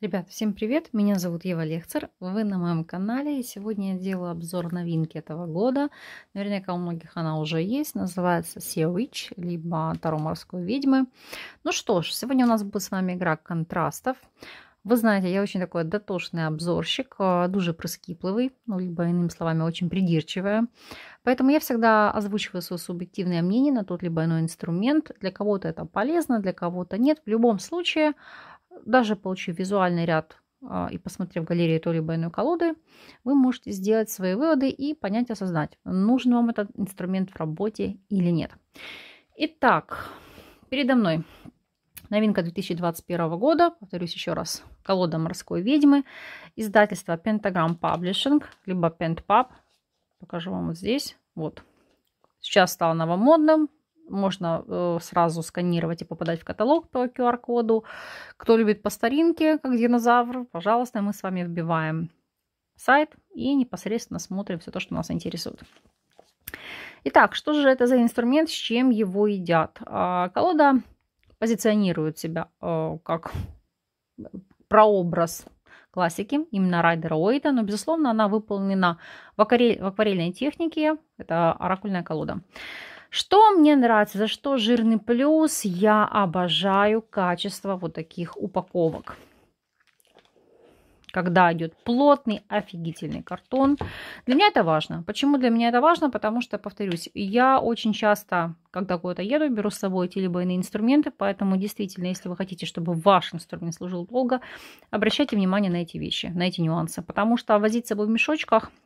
Ребят, всем привет! Меня зовут Ева Лехцер, вы на моем канале, и сегодня я делаю обзор новинки этого года. Наверняка у многих она уже есть, называется Sea Witch, либо Таро морской ведьмы. Ну что ж, сегодня у нас будет с вами игра контрастов. Вы знаете, я очень такой дотошный обзорщик, э, дуже прискіпливий, ну, либо, иными словами, очень придирчивая. Поэтому я всегда озвучиваю свое субъективное мнение на тот либо иной инструмент. Для кого-то это полезно, для кого-то нет. В любом случае, даже получив визуальный ряд а, и посмотрев галерею той либо иной колоды, вы можете сделать свои выводы и понять, осознать, нужен вам этот инструмент в работе или нет. Итак, передо мной новинка 2021 года, повторюсь еще раз, колода морской ведьмы, издательство Pentagram Publishing, либо PentPub, покажу вам вот здесь, вот. Сейчас стала новомодным, можно э, сразу сканировать и попадать в каталог по QR-коду. Кто любит по старинке, как динозавр, пожалуйста, мы с вами вбиваем сайт и непосредственно смотрим все то, что нас интересует. Итак, что же это за инструмент, с чем его едят? А, колода позиционирует себя э, как прообраз классики, именно Райдера Уэйта, но, безусловно, она выполнена в, в акварельной технике, это оракульная колода. Что мне нравится, за что жирный плюс? Я обожаю качество вот таких упаковок. Когда идет плотный, офигительный картон. Для меня это важно. Почему для меня это важно? Потому что, повторюсь, я очень часто, когда куда-то еду, беру с собой те либо иные инструменты. Поэтому, действительно, если вы хотите, чтобы ваш инструмент служил долго, обращайте внимание на эти вещи, на эти нюансы. Потому что возить с собой в мешочках –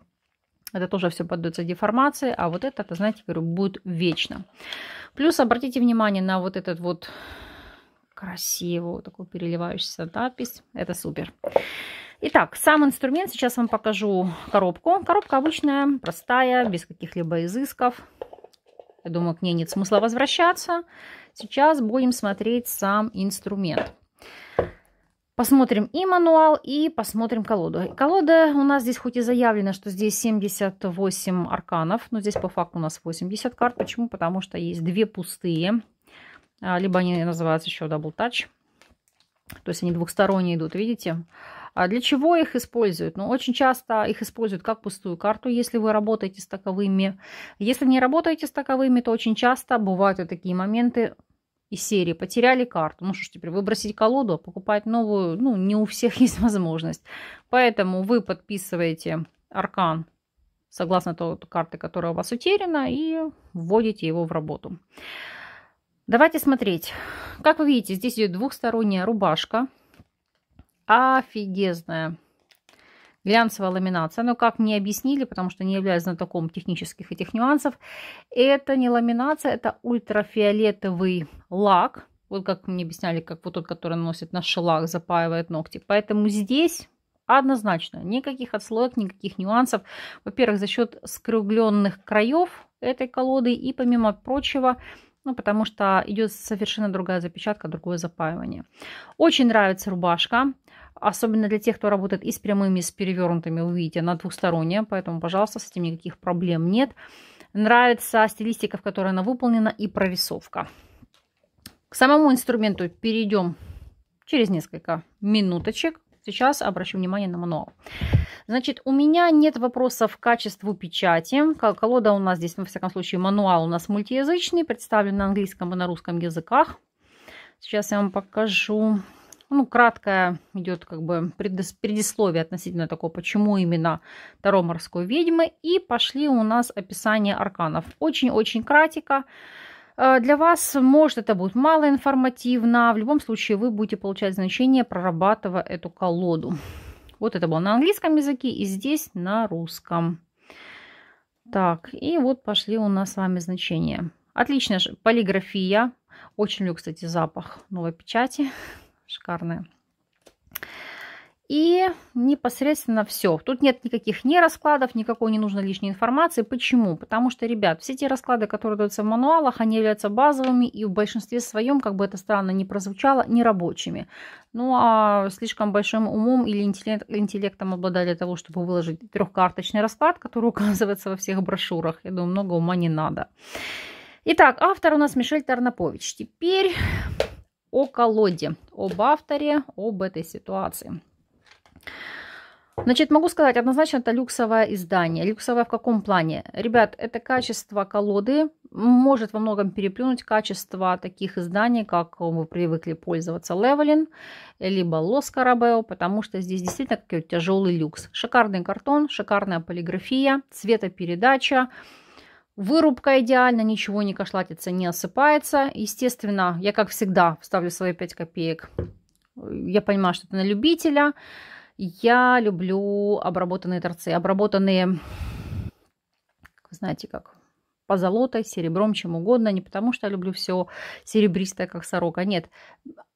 это тоже все поддается деформации, а вот это, знаете, говорю, будет вечно. Плюс обратите внимание на вот этот вот красивую такую переливающуюся надпись. Это супер. Итак, сам инструмент. Сейчас вам покажу коробку. Коробка обычная, простая, без каких-либо изысков. Я думаю, к ней нет смысла возвращаться. Сейчас будем смотреть сам инструмент. Посмотрим и мануал, и посмотрим колоду. Колода у нас здесь хоть и заявлено, что здесь 78 арканов, но здесь по факту у нас 80 карт. Почему? Потому что есть две пустые, а, либо они называются еще Double Touch. То есть они двухсторонние идут, видите? А для чего их используют? Ну, очень часто их используют как пустую карту, если вы работаете с таковыми. Если не работаете с таковыми, то очень часто бывают вот такие моменты, из серии потеряли карту. Ну что ж, теперь выбросить колоду, а покупать новую, ну, не у всех есть возможность. Поэтому вы подписываете аркан согласно той карты, которая у вас утеряна, и вводите его в работу. Давайте смотреть. Как вы видите, здесь идет двухсторонняя рубашка. Офигезная глянцевая ламинация. Но как мне объяснили, потому что не являюсь знатоком технических этих нюансов, это не ламинация, это ультрафиолетовый лак. Вот как мне объясняли, как вот тот, который наносит на шелах, запаивает ногти. Поэтому здесь однозначно никаких отслоек, никаких нюансов. Во-первых, за счет скругленных краев этой колоды и помимо прочего ну, потому что идет совершенно другая запечатка, другое запаивание. Очень нравится рубашка. Особенно для тех, кто работает и с прямыми, и с перевернутыми, увидите, она двухсторонняя, поэтому, пожалуйста, с этим никаких проблем нет. Нравится стилистика, в которой она выполнена, и прорисовка. К самому инструменту перейдем через несколько минуточек. Сейчас обращу внимание на мануал. Значит, у меня нет вопросов к качеству печати. Колода у нас здесь, во всяком случае, мануал у нас мультиязычный, представлен на английском и на русском языках. Сейчас я вам покажу ну, краткое идет как бы предисловие относительно такого, почему именно Таро морской ведьмы. И пошли у нас описание арканов. Очень-очень кратико. Э, для вас, может, это будет мало информативно. В любом случае, вы будете получать значение, прорабатывая эту колоду. Вот это было на английском языке и здесь на русском. Так, и вот пошли у нас с вами значения. Отличная полиграфия. Очень люблю, кстати, запах новой печати шикарная. И непосредственно все. Тут нет никаких не раскладов, никакой не нужно лишней информации. Почему? Потому что, ребят, все те расклады, которые даются в мануалах, они являются базовыми и в большинстве своем, как бы это странно ни прозвучало, не рабочими. Ну а слишком большим умом или интеллект, интеллектом обладали того, чтобы выложить трехкарточный расклад, который указывается во всех брошюрах. Я думаю, много ума не надо. Итак, автор у нас Мишель Тарнапович. Теперь о колоде, об авторе, об этой ситуации. Значит, могу сказать, однозначно это люксовое издание. Люксовое в каком плане? Ребят, это качество колоды может во многом переплюнуть качество таких изданий, как мы привыкли пользоваться Левелин, либо Лос Карабео, потому что здесь действительно какой-то тяжелый люкс. Шикарный картон, шикарная полиграфия, цветопередача, Вырубка идеально, ничего не кошлатится, не осыпается. Естественно, я, как всегда, вставлю свои 5 копеек. Я понимаю, что это на любителя. Я люблю обработанные торцы. Обработанные, знаете как, позолотой, серебром, чем угодно. Не потому что я люблю все серебристое, как сорока. Нет,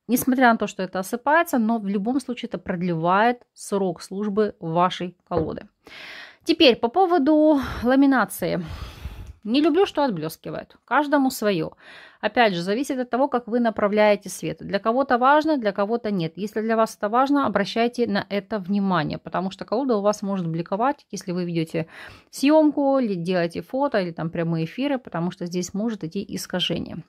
Несмотря на то, что это осыпается, но в любом случае это продлевает срок службы вашей колоды. Теперь по поводу ламинации. Не люблю, что отблескивает. Каждому свое. Опять же, зависит от того, как вы направляете свет. Для кого-то важно, для кого-то нет. Если для вас это важно, обращайте на это внимание, потому что колода у вас может бликовать, если вы ведете съемку, или делаете фото, или там прямые эфиры, потому что здесь может идти искажение.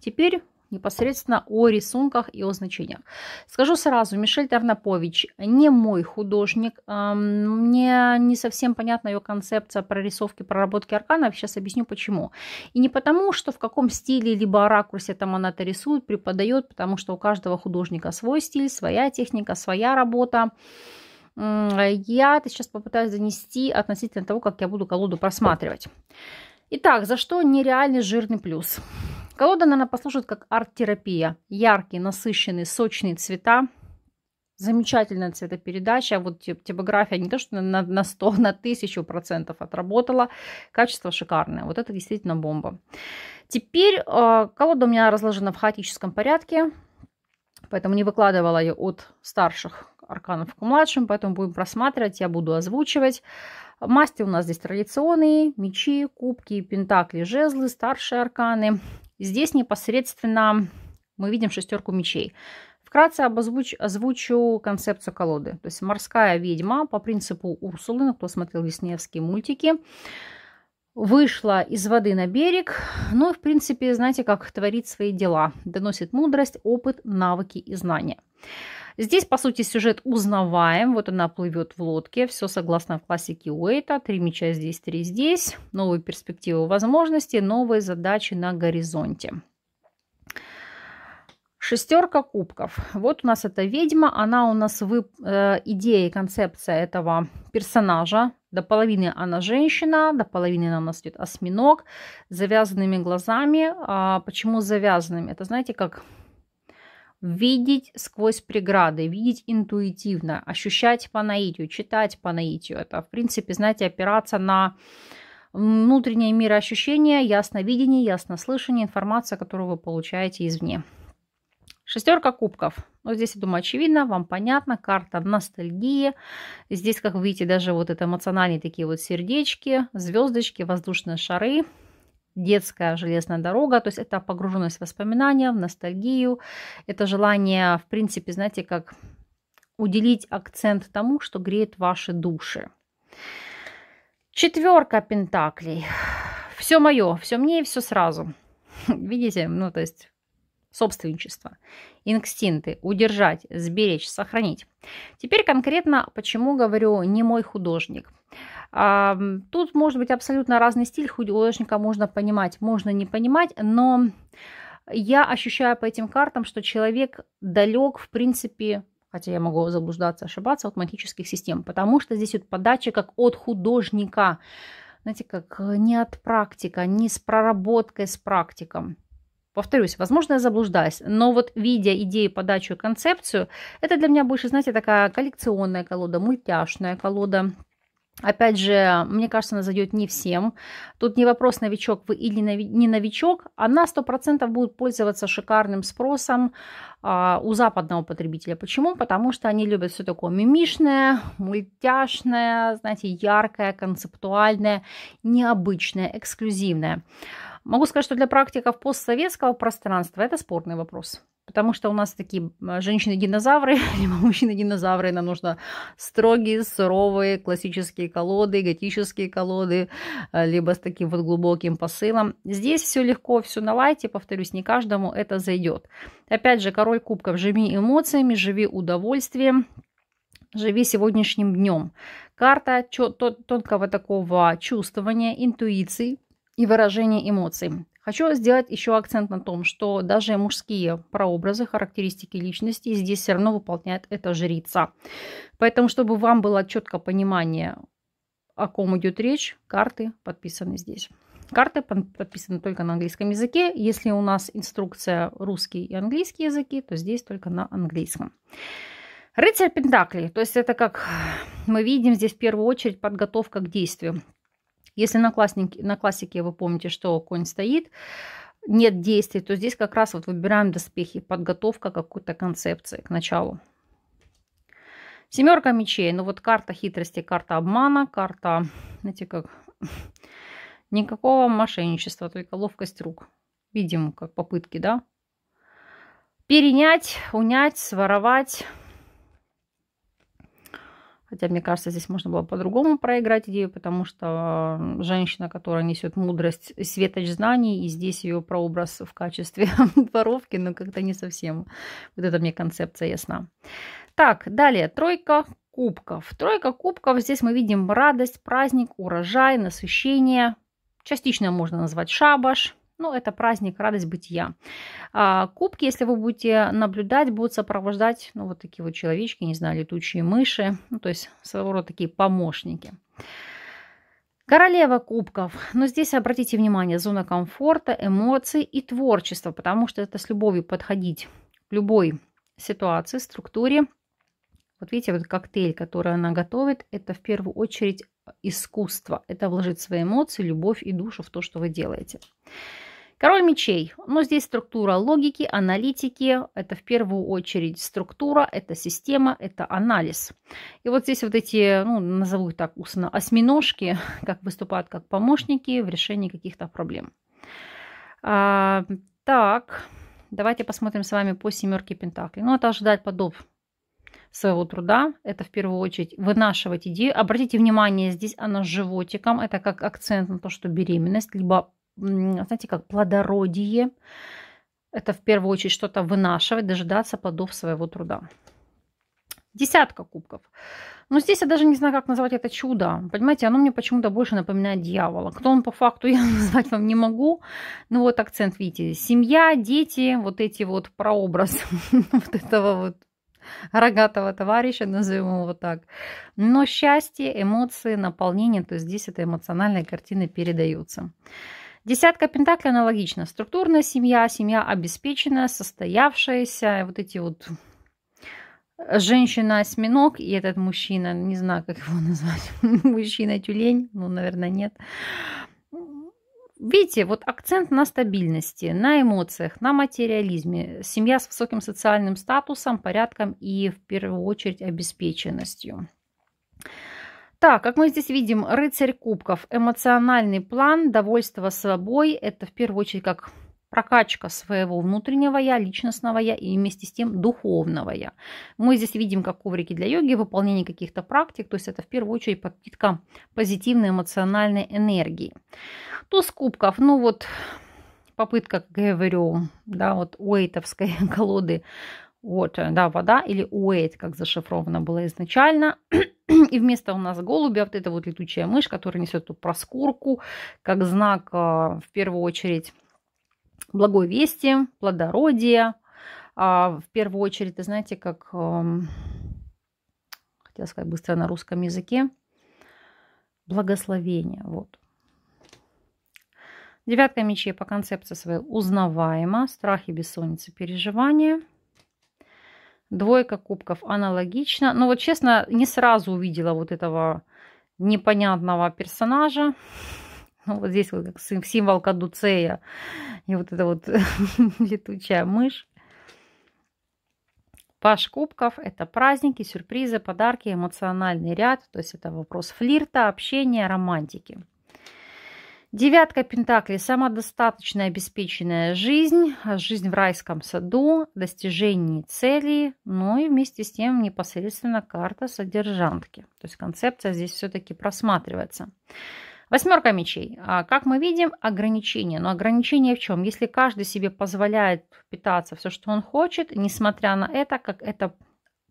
Теперь непосредственно о рисунках и о значениях. Скажу сразу, Мишель Тарнапович не мой художник. Эм, мне не совсем понятна ее концепция прорисовки, проработки арканов. Сейчас объясню почему. И не потому, что в каком стиле либо ракурсе там она это рисует, преподает, потому что у каждого художника свой стиль, своя техника, своя работа. Я это сейчас попытаюсь занести относительно того, как я буду колоду просматривать. Итак, за что нереальный жирный плюс? Колода, наверное, послужит как арт-терапия. Яркие, насыщенные, сочные цвета. Замечательная цветопередача. Вот типография не то, что на, на 100, на 1000 процентов отработала. Качество шикарное. Вот это действительно бомба. Теперь э, колода у меня разложена в хаотическом порядке. Поэтому не выкладывала ее от старших арканов к младшим. Поэтому будем просматривать. Я буду озвучивать. Масти у нас здесь традиционные. Мечи, кубки, пентакли, жезлы, старшие арканы – Здесь непосредственно мы видим шестерку мечей. Вкратце обозвуч, озвучу концепцию колоды. То есть морская ведьма по принципу Урсулы, ну, кто смотрел диснеевские мультики, вышла из воды на берег, но, ну, в принципе, знаете, как творит свои дела. Доносит мудрость, опыт, навыки и знания. Здесь, по сути, сюжет узнаваем. Вот она плывет в лодке. Все согласно классике Уэйта. Три меча здесь, три здесь. Новые перспективы возможности, новые задачи на горизонте. Шестерка кубков. Вот у нас эта ведьма, она у нас вып... Э, идея и концепция этого персонажа. До половины она женщина, до половины она у нас идет осьминог, завязанными глазами. А почему завязанными? Это знаете, как видеть сквозь преграды, видеть интуитивно, ощущать по наитию, читать по наитию. Это, в принципе, знаете, опираться на внутреннее мироощущение, ясновидение, яснослышание, информация, которую вы получаете извне. Шестерка кубков. Ну, здесь, я думаю, очевидно, вам понятно. Карта ностальгии. Здесь, как вы видите, даже вот это эмоциональные такие вот сердечки, звездочки, воздушные шары – детская железная дорога, то есть это погруженность в воспоминания, в ностальгию, это желание, в принципе, знаете, как уделить акцент тому, что греет ваши души. Четверка пентаклей. Все мое, все мне и все сразу. Видите, ну то есть собственничество, инстинкты, удержать, сберечь, сохранить. Теперь конкретно, почему говорю не мой художник. Тут может быть абсолютно разный стиль художника, можно понимать, можно не понимать, но я ощущаю по этим картам, что человек далек, в принципе, хотя я могу заблуждаться, ошибаться, от магических систем, потому что здесь вот подача как от художника, знаете, как э, не от практика, не с проработкой, с практиком. Повторюсь, возможно, я заблуждаюсь, но вот видя идею, подачу и концепцию, это для меня больше, знаете, такая коллекционная колода, мультяшная колода, Опять же, мне кажется, она зайдет не всем. Тут не вопрос, новичок вы или не новичок. Она 100% будет пользоваться шикарным спросом а, у западного потребителя. Почему? Потому что они любят все такое мимишное, мультяшное, знаете, яркое, концептуальное, необычное, эксклюзивное. Могу сказать, что для практиков постсоветского пространства это спорный вопрос. Потому что у нас такие э, женщины-динозавры, либо а мужчины-динозавры. Нам нужно строгие, суровые, классические колоды, готические колоды, э, либо с таким вот глубоким посылом. Здесь все легко, все на лайте. Повторюсь, не каждому это зайдет. Опять же, король кубков. Живи эмоциями, живи удовольствием. Живи сегодняшним днем. Карта тонкого такого чувствования, интуиции и выражения эмоций. Хочу сделать еще акцент на том, что даже мужские прообразы, характеристики личности здесь все равно выполняет эта жрица. Поэтому, чтобы вам было четкое понимание, о ком идет речь, карты подписаны здесь. Карты подписаны только на английском языке. Если у нас инструкция русский и английский языки, то здесь только на английском. Рыцарь Пентакли, то есть это как мы видим здесь в первую очередь подготовка к действию. Если на, классник, на классике вы помните, что конь стоит, нет действий, то здесь как раз вот выбираем доспехи, подготовка какой-то концепции к началу. Семерка мечей. Ну вот карта хитрости, карта обмана, карта, знаете как, никакого мошенничества, только ловкость рук. Видим, как попытки, да? Перенять, унять, своровать. Хотя, мне кажется, здесь можно было по-другому проиграть идею, потому что женщина, которая несет мудрость, светоч знаний, и здесь ее прообраз в качестве воровки, но ну, как-то не совсем. Вот эта мне концепция ясна. Так, далее, тройка кубков. Тройка кубков, здесь мы видим радость, праздник, урожай, насыщение. Частично можно назвать шабаш – ну, это праздник, радость бытия. А кубки, если вы будете наблюдать, будут сопровождать, ну, вот такие вот человечки, не знаю, летучие мыши, ну, то есть своего рода такие помощники. Королева кубков. Но здесь обратите внимание, зона комфорта, эмоций и творчества, потому что это с любовью подходить к любой ситуации, структуре. Вот видите, вот коктейль, который она готовит, это в первую очередь искусство. Это вложить свои эмоции, любовь и душу в то, что вы делаете. Король мечей. Но здесь структура логики, аналитики. Это в первую очередь структура, это система, это анализ. И вот здесь вот эти, ну, назову их так устно, осьминожки, как выступают как помощники в решении каких-то проблем. А, так, давайте посмотрим с вами по семерке Пентаклей. Ну, это ожидать подоб своего труда. Это в первую очередь вынашивать идею. Обратите внимание, здесь она с животиком. Это как акцент на то, что беременность, либо, знаете, как плодородие. Это в первую очередь что-то вынашивать, дожидаться плодов своего труда. Десятка кубков. Но ну, здесь я даже не знаю, как назвать это чудо. Понимаете, оно мне почему-то больше напоминает дьявола. Кто он по факту, я назвать вам не могу. Ну вот акцент, видите, семья, дети, вот эти вот прообраз вот этого вот рогатого товарища, назовем его так. Но счастье, эмоции, наполнение, то есть здесь это эмоциональные картины передаются. Десятка пентаклей аналогично. Структурная семья, семья обеспеченная, состоявшаяся. Вот эти вот э, женщина-осьминог и этот мужчина, не знаю, как его назвать, мужчина-тюлень, ну, наверное, нет. Видите, вот акцент на стабильности, на эмоциях, на материализме. Семья с высоким социальным статусом, порядком и в первую очередь обеспеченностью. Так, как мы здесь видим, рыцарь кубков, эмоциональный план, довольство собой. Это в первую очередь как прокачка своего внутреннего я, личностного я и вместе с тем духовного я. Мы здесь видим как коврики для йоги, выполнение каких-то практик, то есть это в первую очередь подпитка позитивной эмоциональной энергии. То с кубков, ну вот попытка, как я говорю, да, вот уэйтовской колоды вот э, да, вода, или уэйт, как зашифровано было изначально. И вместо у нас голубя, вот эта вот летучая мышь, которая несет эту проскурку, как знак, э, в первую очередь, благовестием, плодородия. А в первую очередь, знаете, как, эм, хотела сказать быстро на русском языке, благословение. Вот. Девятка мечей по концепции своей узнаваема. Страхи, бессонницы, переживания. Двойка кубков аналогично. Но ну, вот честно, не сразу увидела вот этого непонятного персонажа. Ну, вот здесь вот как символ кадуцея и вот эта вот летучая мышь. Паш кубков – это праздники, сюрпризы, подарки, эмоциональный ряд. То есть это вопрос флирта, общения, романтики. Девятка Пентаклей – самодостаточная, обеспеченная жизнь, жизнь в райском саду, достижение целей, ну и вместе с тем непосредственно карта содержанки. То есть концепция здесь все-таки просматривается. Восьмерка мечей. А, как мы видим, ограничение. Но ограничение в чем? Если каждый себе позволяет питаться все, что он хочет, несмотря на это, как это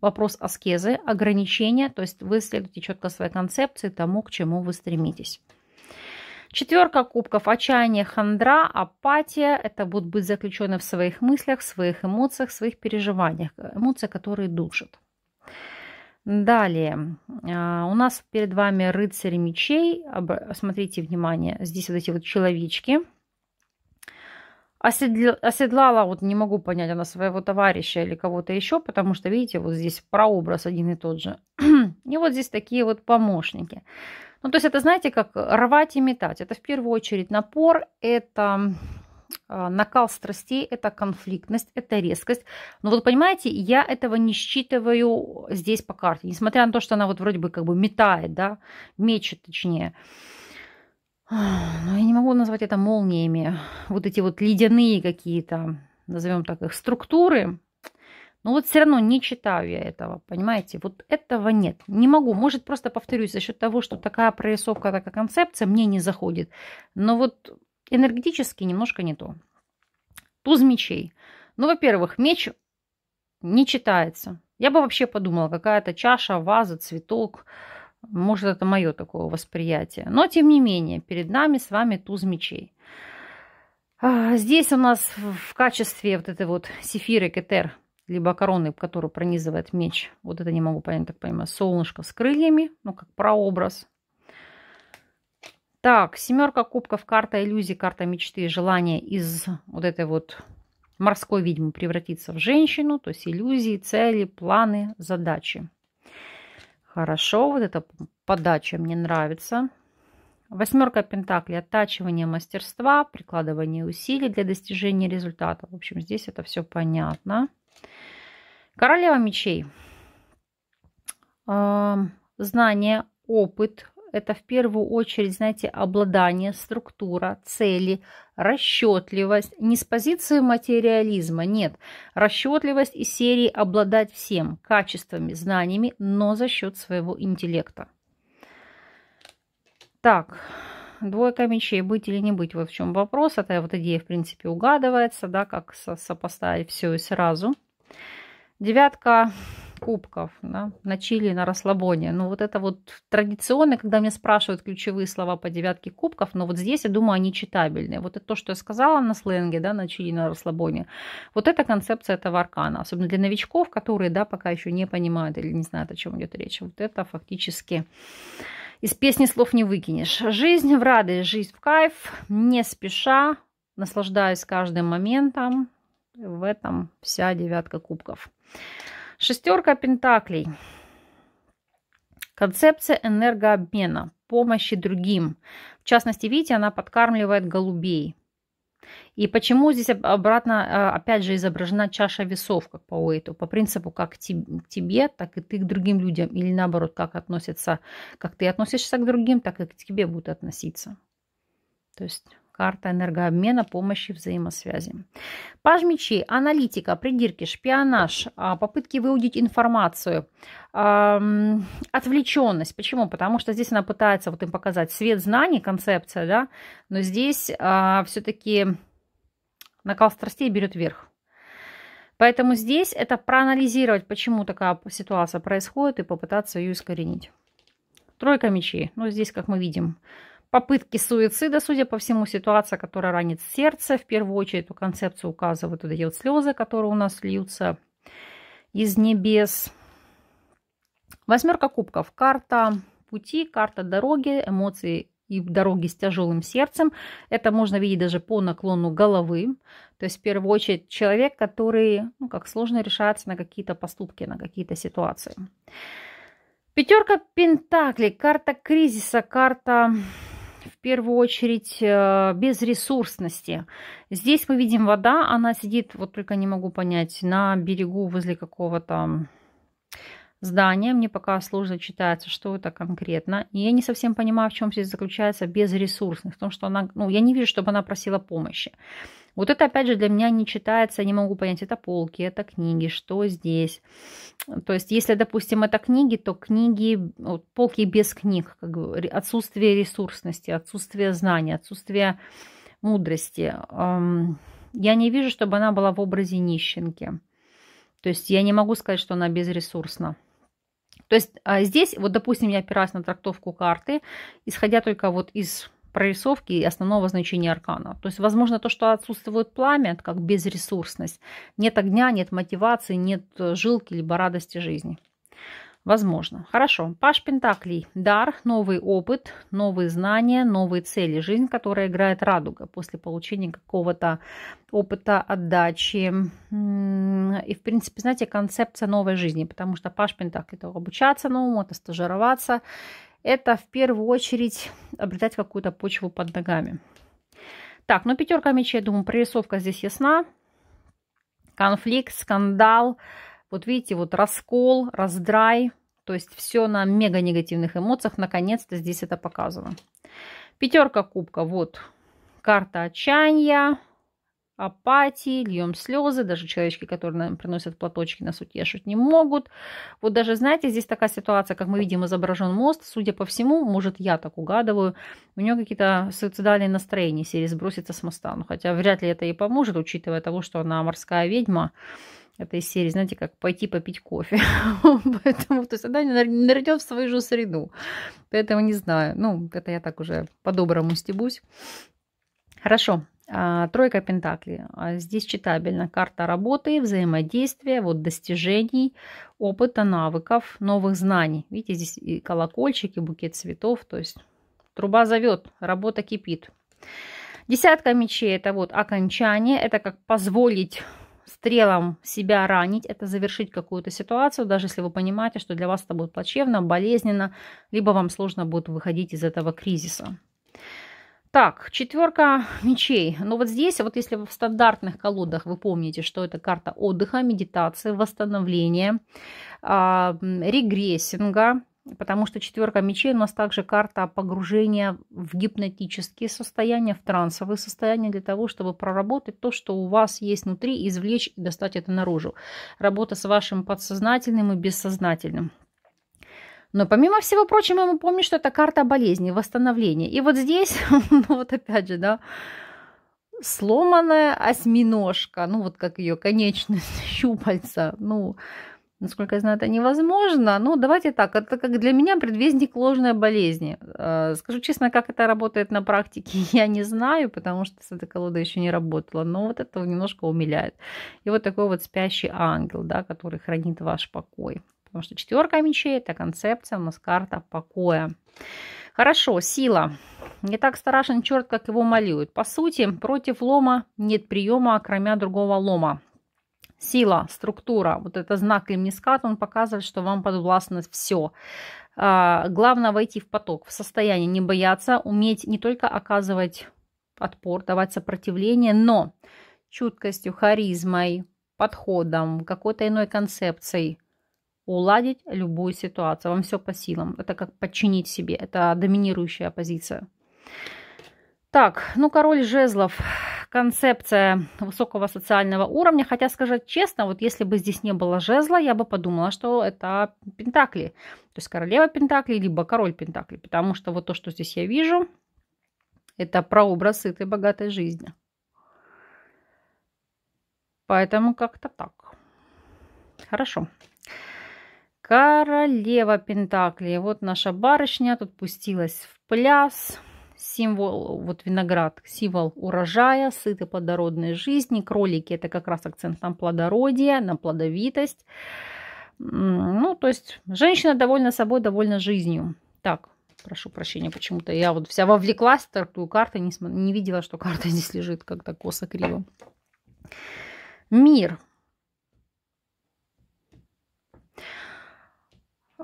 вопрос аскезы, ограничения, то есть вы следуете четко своей концепции, тому, к чему вы стремитесь. Четверка кубков – отчаяние, хандра, апатия. Это будут быть заключены в своих мыслях, своих эмоциях, своих переживаниях. Эмоции, которые душат. Далее, а, у нас перед вами рыцарь мечей. Смотрите, внимание, здесь вот эти вот человечки. оседлала, вот не могу понять, она своего товарища или кого-то еще, потому что, видите, вот здесь прообраз один и тот же. и вот здесь такие вот помощники. Ну, то есть это, знаете, как рвать и метать. Это в первую очередь напор, это а, накал страстей – это конфликтность, это резкость. Но вот понимаете, я этого не считываю здесь по карте. Несмотря на то, что она вот вроде бы как бы метает, да, мечет точнее. А, Но ну, я не могу назвать это молниями. Вот эти вот ледяные какие-то, назовем так их, структуры. Но вот все равно не читаю я этого, понимаете? Вот этого нет. Не могу. Может, просто повторюсь, за счет того, что такая прорисовка, такая концепция мне не заходит. Но вот энергетически немножко не то. Туз мечей. Ну, во-первых, меч не читается. Я бы вообще подумала, какая-то чаша, ваза, цветок. Может, это мое такое восприятие. Но, тем не менее, перед нами с вами туз мечей. А, здесь у нас в качестве вот этой вот сефиры кетер, либо короны, которую пронизывает меч, вот это не могу понять, так понимаю, солнышко с крыльями, ну, как прообраз, так, семерка кубков, карта иллюзий, карта мечты, и желания из вот этой вот морской ведьмы превратиться в женщину, то есть иллюзии, цели, планы, задачи. Хорошо, вот эта подача мне нравится. Восьмерка пентаклей, оттачивание мастерства, прикладывание усилий для достижения результата. В общем, здесь это все понятно. Королева мечей. Эм, знание, опыт, это в первую очередь, знаете, обладание, структура, цели, расчетливость. Не с позиции материализма, нет. Расчетливость и серии обладать всем качествами, знаниями, но за счет своего интеллекта. Так, двойка мечей, быть или не быть, вот в чем вопрос. Эта вот идея, в принципе, угадывается, да, как сопоставить все и сразу. Девятка кубков, да, на чили, на расслабоне. Ну, вот это вот традиционно, когда меня спрашивают ключевые слова по девятке кубков, но вот здесь, я думаю, они читабельные. Вот это то, что я сказала на сленге, да, на чили, на расслабоне. Вот эта концепция этого аркана, особенно для новичков, которые, да, пока еще не понимают или не знают, о чем идет речь. Вот это фактически из песни слов не выкинешь. Жизнь в радость, жизнь в кайф, не спеша, наслаждаюсь каждым моментом. В этом вся девятка кубков. Шестерка пентаклей. Концепция энергообмена, помощи другим. В частности, видите, она подкармливает голубей. И почему здесь обратно, а, опять же, изображена чаша весов, как по Уэйту, по принципу, как к тебе, так и ты к другим людям, или наоборот, как относятся, как ты относишься к другим, так и к тебе будут относиться. То есть карта энергообмена, помощи, взаимосвязи. Паж мечей, аналитика, придирки, шпионаж, а, попытки выудить информацию, отвлеченность. Почему? Потому что здесь она пытается вот им показать свет знаний, концепция, да, но здесь а, все-таки накал страстей берет верх. Поэтому здесь это проанализировать, почему такая ситуация происходит, и попытаться ее искоренить. Тройка мечей. Ну, здесь, как мы видим, попытки суицида, судя по всему, ситуация, которая ранит сердце. В первую очередь эту концепцию указывают вот эти вот слезы, которые у нас льются из небес. Восьмерка кубков. Карта пути, карта дороги, эмоции и дороги с тяжелым сердцем. Это можно видеть даже по наклону головы. То есть, в первую очередь, человек, который, ну, как сложно решается на какие-то поступки, на какие-то ситуации. Пятерка Пентаклей, карта кризиса, карта первую очередь э, без ресурсности. Здесь мы видим вода, она сидит, вот только не могу понять, на берегу возле какого-то здание, мне пока сложно читается, что это конкретно. И я не совсем понимаю, в чем здесь заключается безресурсность, в том, что она, ну, я не вижу, чтобы она просила помощи. Вот это, опять же, для меня не читается, не могу понять, это полки, это книги, что здесь. То есть, если, допустим, это книги, то книги, вот, полки без книг, как бы, отсутствие ресурсности, отсутствие знания, отсутствие мудрости. Я не вижу, чтобы она была в образе нищенки. То есть я не могу сказать, что она безресурсна. То есть а, здесь, вот допустим, я опираюсь на трактовку карты, исходя только вот из прорисовки и основного значения аркана. То есть, возможно, то, что отсутствует пламя, как безресурсность. Нет огня, нет мотивации, нет э, жилки либо радости жизни. Возможно. Хорошо. Паш Пентаклей. Дар, новый опыт, новые знания, новые цели. Жизнь, которая играет радуга после получения какого-то опыта, отдачи. И, в принципе, знаете, концепция новой жизни, потому что Паш Пентаклей – это обучаться новому, это стажироваться, это в первую очередь обретать какую-то почву под ногами. Так, ну пятерка мечей, я думаю, прорисовка здесь ясна. Конфликт, скандал – вот видите, вот раскол, раздрай, то есть все на мега негативных эмоциях. Наконец-то здесь это показано. Пятерка кубка, вот карта отчаяния, апатии, льем слезы, даже человечки, которые нам приносят платочки, нас утешить не могут. Вот даже, знаете, здесь такая ситуация, как мы видим, изображен мост, судя по всему, может, я так угадываю, у нее какие-то суицидальные настроения, серии сбросится с моста, ну, хотя вряд ли это ей поможет, учитывая того, что она морская ведьма, этой серии, знаете, как пойти попить кофе. Поэтому, то есть она не найдет в свою же среду. Поэтому не знаю. Ну, это я так уже по-доброму стебусь. Хорошо, а, тройка Пентакли. А, здесь читабельна карта работы, взаимодействия, вот достижений, опыта, навыков, новых знаний. Видите, здесь и колокольчики, и букет цветов. То есть труба зовет, работа кипит. Десятка мечей – это вот окончание, это как позволить стрелам себя ранить, это завершить какую-то ситуацию, даже если вы понимаете, что для вас это будет плачевно, болезненно, либо вам сложно будет выходить из этого кризиса. Так, четверка мечей. Но ну, вот здесь, вот если в стандартных колодах вы помните, что это карта отдыха, медитации, восстановления, а, регрессинга, потому что четверка мечей у нас также карта погружения в гипнотические состояния, в трансовые состояния для того, чтобы проработать то, что у вас есть внутри, извлечь и достать это наружу. Работа с вашим подсознательным и бессознательным. Но помимо всего прочего, мы помним, что это карта болезни, восстановления. И вот здесь, ну вот опять же, да, сломанная осьминожка, ну вот как ее конечность, щупальца, ну, насколько я знаю, это невозможно. Ну, давайте так, это как для меня предвестник ложной болезни. Э, скажу честно, как это работает на практике, я не знаю, потому что с этой колодой еще не работала, но вот это немножко умиляет. И вот такой вот спящий ангел, да, который хранит ваш покой потому что четверка мечей – это концепция у нас карта покоя. Хорошо, сила. Не так страшен черт, как его молюют. По сути, против лома нет приема, кроме другого лома. Сила, структура, вот это знак лемнискат, он показывает, что вам подвластно все. А, главное войти в поток, в состояние не бояться, уметь не только оказывать отпор, давать сопротивление, но чуткостью, харизмой, подходом, какой-то иной концепцией – уладить любую ситуацию. Вам все по силам. Это как подчинить себе. Это доминирующая позиция. Так, ну король жезлов, концепция высокого социального уровня. Хотя сказать честно, вот если бы здесь не было жезла, я бы подумала, что это пентакли. То есть королева пентакли, либо король пентакли. Потому что вот то, что здесь я вижу, это прообраз этой богатой жизни. Поэтому как-то так. Хорошо. Королева пентаклей. Вот наша барышня тут пустилась в пляс. Символ, вот виноград, символ урожая, сытой плодородной жизни. Кролики – это как раз акцент на плодородие, на плодовитость. Ну, то есть женщина довольна собой, довольна жизнью. Так, прошу прощения, почему-то я вот вся вовлеклась, торгую карты, не, см... не видела, что карта здесь лежит как-то косо-криво. Мир –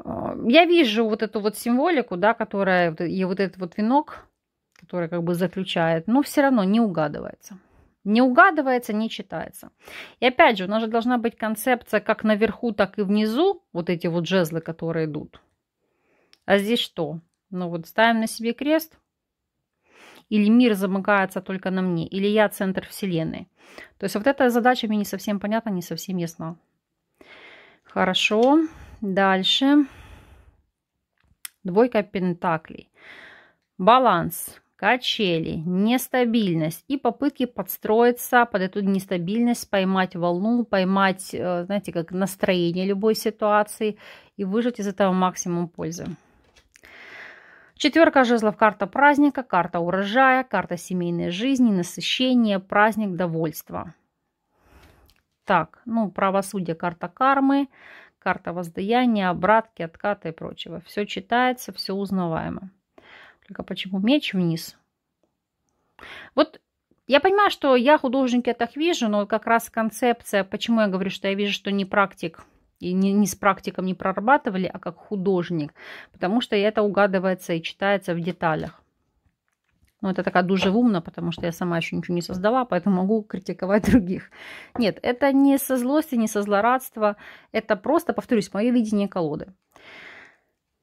А, я вижу вот эту вот символику, да, которая, и вот этот вот венок, который как бы заключает, но все равно не угадывается. Не угадывается, не читается. И опять же, у нас же должна быть концепция как наверху, так и внизу, вот эти вот жезлы, которые идут. А здесь что? Ну вот ставим на себе крест, или мир замыкается только на мне, или я центр вселенной. То есть вот эта задача мне не совсем понятна, не совсем ясна. Хорошо. Дальше. Двойка пентаклей. Баланс, качели, нестабильность и попытки подстроиться под эту нестабильность, поймать волну, поймать, э, знаете, как настроение любой ситуации и выжать из этого максимум пользы. Четверка жезлов, карта праздника, карта урожая, карта семейной жизни, насыщение, праздник, довольство. Так, ну, правосудие, карта кармы, карта воздаяния, обратки, откаты и прочего. Все читается, все узнаваемо. Только почему меч вниз? Вот я понимаю, что я художник художники так вижу, но как раз концепция, почему я говорю, что я вижу, что не практик, и не, не с практиком не прорабатывали, а как художник, потому что это угадывается и читается в деталях. Но ну, это такая дуже умна, потому что я сама еще ничего не создала, поэтому могу критиковать других. Нет, это не со злости, не со злорадства. Это просто, повторюсь, мое видение колоды.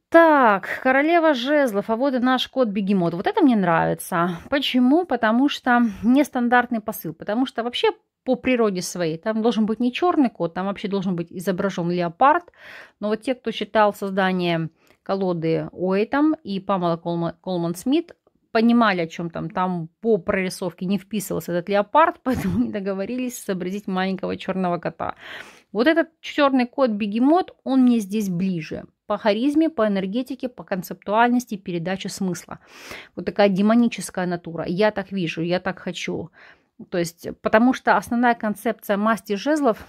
Так, королева жезлов, а вот и наш кот-бегемот. Вот это мне нравится. Почему? Потому что нестандартный посыл. Потому что вообще по природе своей. Там должен быть не черный кот, там вообще должен быть изображен леопард. Но вот те, кто считал создание колоды Уэйтом и Памела Колман, Колман Смит, понимали, о чем там. Там по прорисовке не вписывался этот леопард, поэтому не договорились изобразить маленького черного кота. Вот этот черный кот-бегемот, он мне здесь ближе. По харизме, по энергетике, по концептуальности, передаче смысла. Вот такая демоническая натура. Я так вижу, я так хочу. То есть, потому что основная концепция масти жезлов,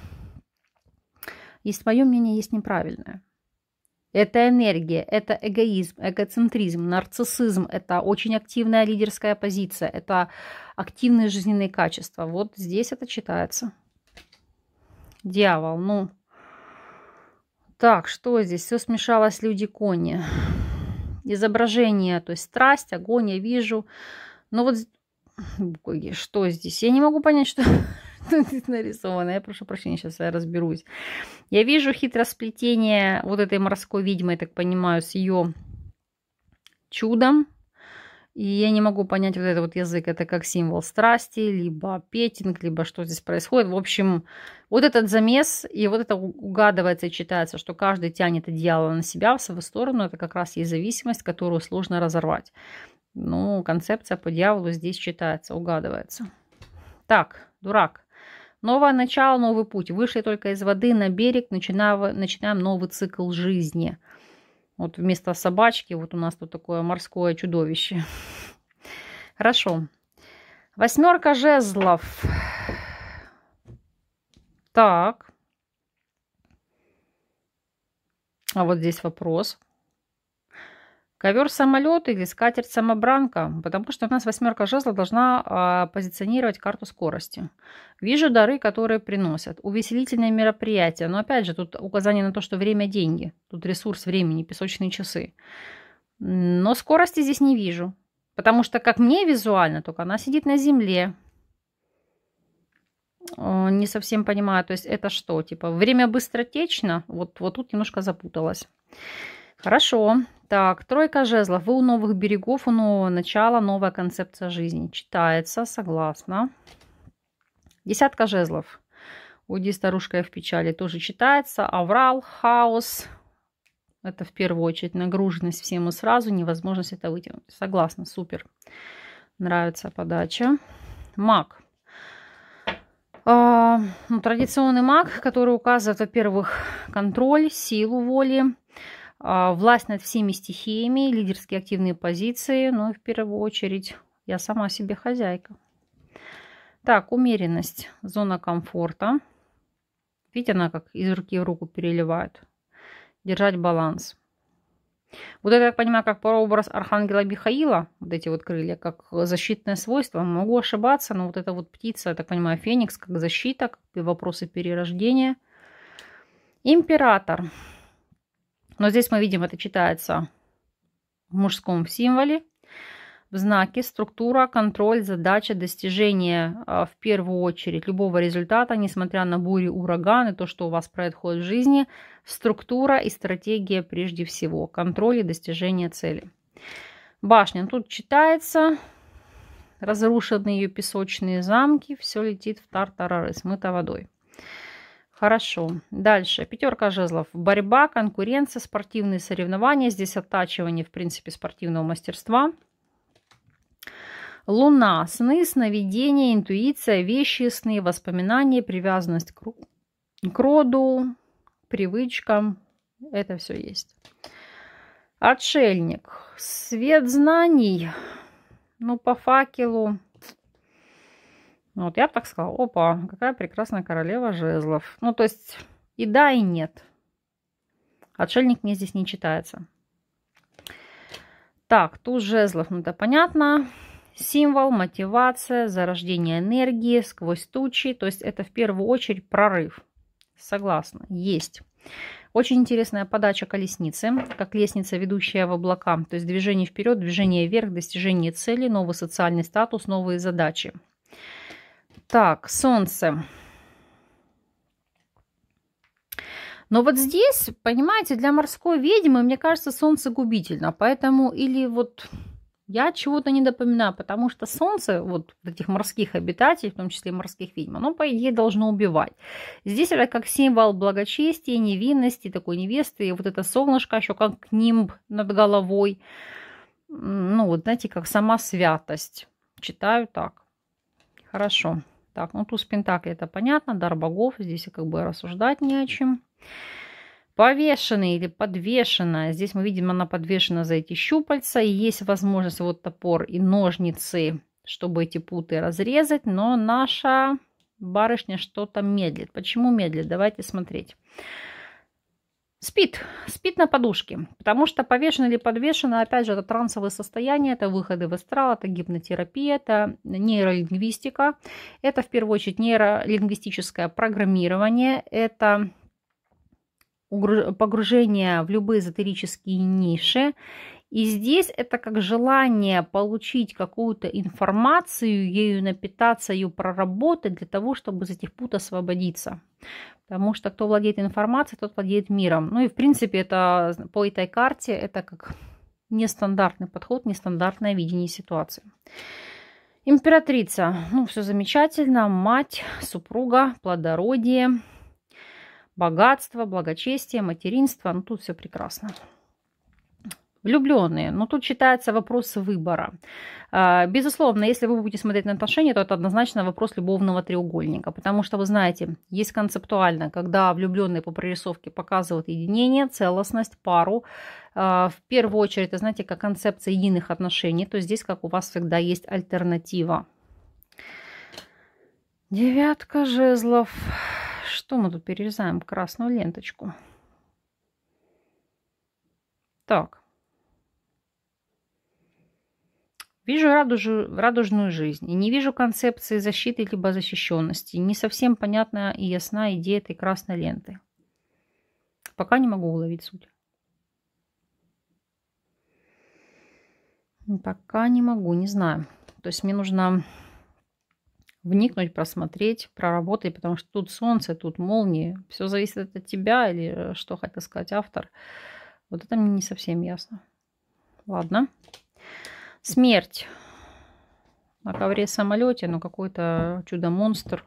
есть мое мнение, есть неправильная. Это энергия, это эгоизм, эгоцентризм, нарциссизм, это очень активная лидерская позиция, это активные жизненные качества. Вот здесь это читается. Дьявол, ну... Так, что здесь? Все смешалось, люди, кони. Изображение, то есть страсть, огонь, я вижу. Но ну вот... Боги, что здесь? Я не могу понять, что, нарисовано. Я прошу прощения, сейчас я разберусь. Я вижу хитросплетение вот этой морской ведьмы, я так понимаю, с ее чудом. И я не могу понять вот этот вот язык. Это как символ страсти, либо петинг, либо что здесь происходит. В общем, вот этот замес, и вот это угадывается и читается, что каждый тянет одеяло на себя, в свою сторону. Это как раз и зависимость, которую сложно разорвать. Ну, концепция по дьяволу здесь читается, угадывается. Так, дурак. Новое начало, новый путь. Вышли только из воды на берег, начинаем, начинаем новый цикл жизни. Вот вместо собачки вот у нас тут такое морское чудовище. Хорошо. Восьмерка жезлов. Так. А вот здесь вопрос. Ковер-самолет или скатерть-самобранка, потому что у нас восьмерка жезла должна а, позиционировать карту скорости. Вижу дары, которые приносят. увеселительные мероприятия, Но опять же, тут указание на то, что время – деньги. Тут ресурс времени, песочные часы. Но скорости здесь не вижу. Потому что, как мне визуально, только она сидит на земле. Э, не совсем понимаю, то есть это что? Типа время быстротечно? Вот, вот тут немножко запуталась. Хорошо, так, тройка жезлов. Вы у новых берегов, у нового начала, новая концепция жизни. Читается, согласна. Десятка жезлов. Уйди, старушка, в печали. Тоже читается. Аврал, хаос. Это в первую очередь нагруженность всем и сразу, невозможность это вытянуть. Согласна, супер. Нравится подача. Маг. А, ну, традиционный маг, который указывает, во-первых, контроль, силу воли, а, власть над всеми стихиями, лидерские активные позиции, ну и в первую очередь я сама себе хозяйка. Так, умеренность, зона комфорта. Видите, она как из руки в руку переливает. Держать баланс. Вот это, я понимаю, как прообраз архангела Михаила, вот эти вот крылья, как защитное свойство. Могу ошибаться, но вот эта вот птица, я так понимаю, феникс, как защита, как вопросы перерождения. Император. Но здесь мы видим, это читается в мужском символе. В знаке структура, контроль, задача, достижение а, в первую очередь любого результата, несмотря на бури, ураганы, то, что у вас происходит в жизни, структура и стратегия прежде всего, контроль и достижение цели. Башня тут читается, разрушенные ее песочные замки, все летит в тартарары, смыто водой. Хорошо. Дальше. Пятерка жезлов. Борьба, конкуренция, спортивные соревнования. Здесь оттачивание, в принципе, спортивного мастерства. Луна. Сны, сновидения, интуиция, вещи, сны, воспоминания, привязанность к, к роду, привычкам. Это все есть. Отшельник. Свет знаний. Ну, по факелу ну, вот я бы так сказала, опа, какая прекрасная королева жезлов. Ну, то есть и да, и нет. Отшельник мне здесь не читается. Так, туз жезлов, ну это понятно. Символ, мотивация, зарождение энергии, сквозь тучи. То есть это в первую очередь прорыв. Согласна, есть. Очень интересная подача колесницы, как лестница, ведущая в облака. То есть движение вперед, движение вверх, достижение цели, новый социальный статус, новые задачи. Так, солнце. Но вот здесь, понимаете, для морской ведьмы, мне кажется, солнце губительно. Поэтому или вот я чего-то не допоминаю, потому что солнце вот этих морских обитателей, в том числе морских ведьм, оно, по идее, должно убивать. Здесь это как символ благочестия, невинности, такой невесты. И вот это солнышко еще как нимб над головой. Ну, вот знаете, как сама святость. Читаю так. Хорошо. Так, ну туз пентаклей, это понятно. Дар богов. Здесь как бы рассуждать не о чем. Повешенный или подвешена. Здесь мы видим, она подвешена за эти щупальца. И есть возможность вот топор и ножницы, чтобы эти путы разрезать. Но наша барышня что-то медлит. Почему медлит? Давайте смотреть. Спит, спит на подушке, потому что повешено или подвешено, опять же, это трансовые состояния, это выходы в астрал, это гипнотерапия, это нейролингвистика, это в первую очередь нейролингвистическое программирование, это погружение в любые эзотерические ниши, и здесь это как желание получить какую-то информацию, ею напитаться, ее проработать для того, чтобы из этих пут освободиться. Потому что кто владеет информацией, тот владеет миром. Ну и в принципе это по этой карте это как нестандартный подход, нестандартное видение ситуации. Императрица, ну все замечательно, мать, супруга, плодородие, богатство, благочестие, материнство, ну тут все прекрасно влюбленные, но тут считается вопрос выбора. А, безусловно, если вы будете смотреть на отношения, то это однозначно вопрос любовного треугольника, потому что вы знаете, есть концептуально, когда влюбленные по прорисовке показывают единение, целостность, пару. А, в первую очередь, это, знаете, как концепция единых отношений, то здесь как у вас всегда есть альтернатива. Девятка жезлов. Что мы тут перерезаем? Красную ленточку. Так, Вижу радужу, радужную жизнь и не вижу концепции защиты либо защищенности. Не совсем понятна и ясна идея этой красной ленты. Пока не могу уловить суть. Пока не могу, не знаю. То есть мне нужно вникнуть, просмотреть, проработать, потому что тут солнце, тут молнии. Все зависит от тебя или э, что хотел сказать автор. Вот это мне не совсем ясно. Ладно. Смерть. На ковре-самолете, но ну, какой-то чудо-монстр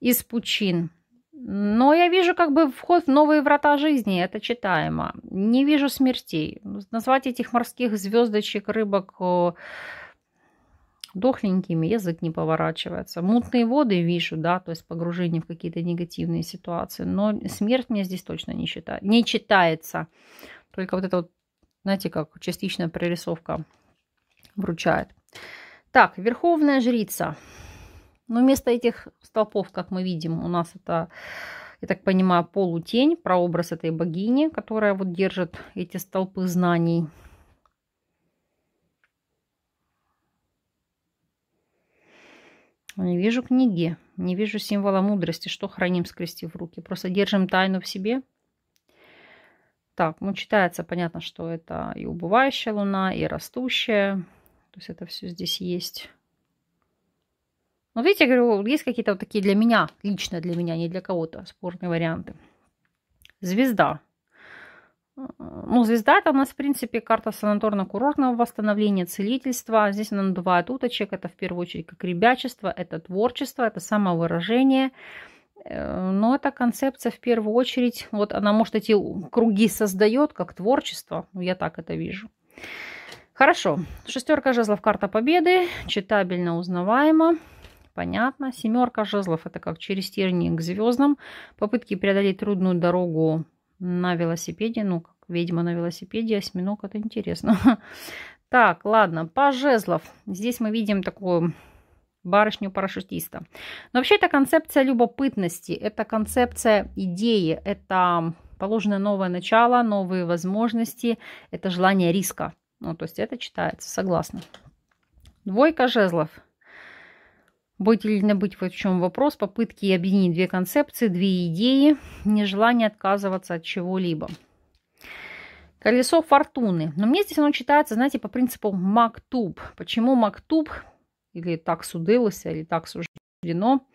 из пучин. Но я вижу как бы вход в новые врата жизни, это читаемо. Не вижу смертей. Назвать этих морских звездочек, рыбок э, дохленькими язык не поворачивается. Мутные воды вижу, да, то есть погружение в какие-то негативные ситуации, но смерть мне здесь точно не, считает, не читается. Только вот это вот, знаете, как частичная прорисовка вручает. Так, верховная жрица. Но ну, вместо этих столпов, как мы видим, у нас это, я так понимаю, полутень, прообраз этой богини, которая вот держит эти столпы знаний. Не вижу книги, не вижу символа мудрости, что храним, скрестив руки. Просто держим тайну в себе. Так, ну читается, понятно, что это и убывающая луна, и растущая. То есть это все здесь есть. Но ну, видите, я говорю, есть какие-то вот такие для меня, лично для меня, не для кого-то, спорные варианты. Звезда. Ну, звезда это у нас, в принципе, карта санаторно-курортного восстановления, целительства. Здесь она надувает уточек. Это в первую очередь как ребячество, это творчество, это самовыражение. Э, но эта концепция в первую очередь, вот она, может, эти круги создает как творчество. Ну, я так это вижу. Хорошо. Шестерка жезлов – карта победы. Читабельно, узнаваемо. Понятно. Семерка жезлов – это как через тернии к звездам. Попытки преодолеть трудную дорогу на велосипеде. Ну, как ведьма на велосипеде, осьминог – это интересно. Так, ладно, по жезлов. Здесь мы видим такую барышню-парашютиста. Но вообще это концепция любопытности, это концепция идеи, это положено новое начало, новые возможности, это желание риска. Ну, то есть это читается, согласна. Двойка жезлов. Быть или не быть, вот в чем вопрос. Попытки объединить две концепции, две идеи, нежелание отказываться от чего-либо. Колесо фортуны. Но мне здесь оно читается, знаете, по принципу мактуб. Почему мактуб? Или так судилось, или так суждено.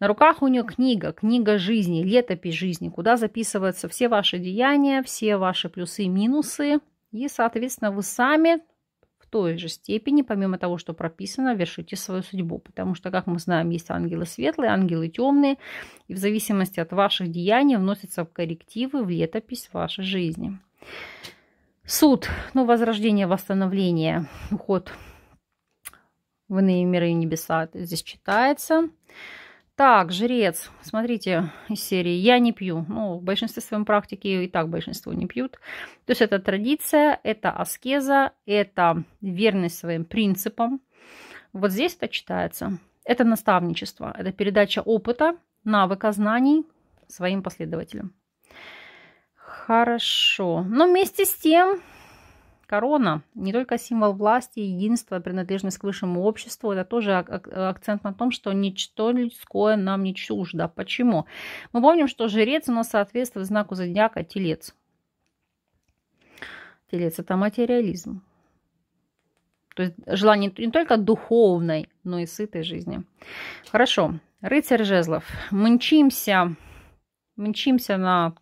На руках у нее книга, книга жизни, летопись жизни, куда записываются все ваши деяния, все ваши плюсы и минусы – и, соответственно, вы сами в той же степени, помимо того, что прописано, вершите свою судьбу. Потому что, как мы знаем, есть ангелы светлые, ангелы темные. И в зависимости от ваших деяний вносятся в коррективы в летопись вашей жизни. Суд, ну, возрождение, восстановление, уход в иные миры и небеса здесь читается. Так, жрец, смотрите, из серии «Я не пью». Ну, в большинстве своем практики и так большинство не пьют. То есть это традиция, это аскеза, это верность своим принципам. Вот здесь это читается. Это наставничество, это передача опыта, навыка, знаний своим последователям. Хорошо. Но вместе с тем корона не только символ власти, единства, принадлежность к высшему обществу, это тоже акцент на том, что ничто людское нам не чуждо. Почему? Мы помним, что жрец у нас соответствует знаку зодиака телец. Телец – это материализм. То есть желание не только духовной, но и сытой жизни. Хорошо. Рыцарь жезлов. Мы мчимся, мчимся на,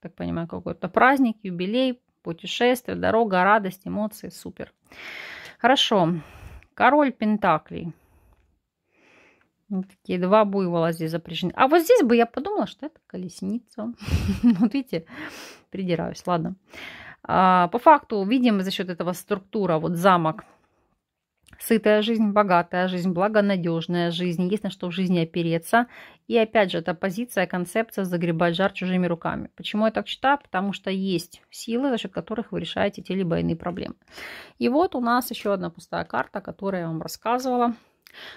так понимаю, какой-то праздник, юбилей, путешествие, дорога, радость, эмоции, супер. Хорошо, король Пентаклей. Вот такие два буйвола здесь запрещены. А вот здесь бы я подумала, что это колесница. Вот видите, придираюсь, ладно. А, по факту видим за счет этого структура, вот замок сытая жизнь, богатая жизнь, благонадежная жизнь, есть на что в жизни опереться. И опять же, это позиция, концепция загребать жар чужими руками. Почему я так читаю? Потому что есть силы, за счет которых вы решаете те либо иные проблемы. И вот у нас еще одна пустая карта, которую я вам рассказывала.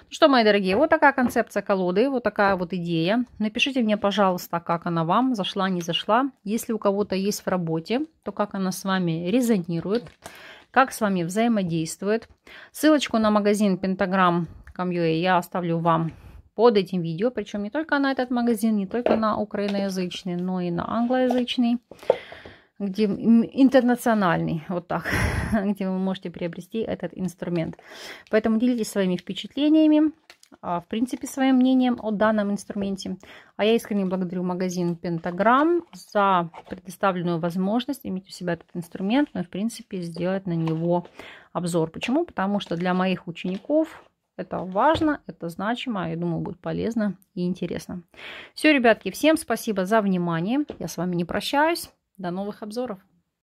Ну что, мои дорогие, вот такая концепция колоды, вот такая вот идея. Напишите мне, пожалуйста, как она вам, зашла, не зашла. Если у кого-то есть в работе, то как она с вами резонирует как с вами взаимодействует. Ссылочку на магазин Pentagram Pentagram.com.ua я оставлю вам под этим видео, причем не только на этот магазин, не только на украиноязычный, но и на англоязычный, где интернациональный, вот так, где вы можете приобрести этот инструмент. Поэтому делитесь своими впечатлениями. А, в принципе, своим мнением о данном инструменте. А я искренне благодарю магазин Пентаграм за предоставленную возможность иметь у себя этот инструмент, ну и, в принципе, сделать на него обзор. Почему? Потому что для моих учеников это важно, это значимо, я думаю, будет полезно и интересно. Все, ребятки, всем спасибо за внимание. Я с вами не прощаюсь. До новых обзоров.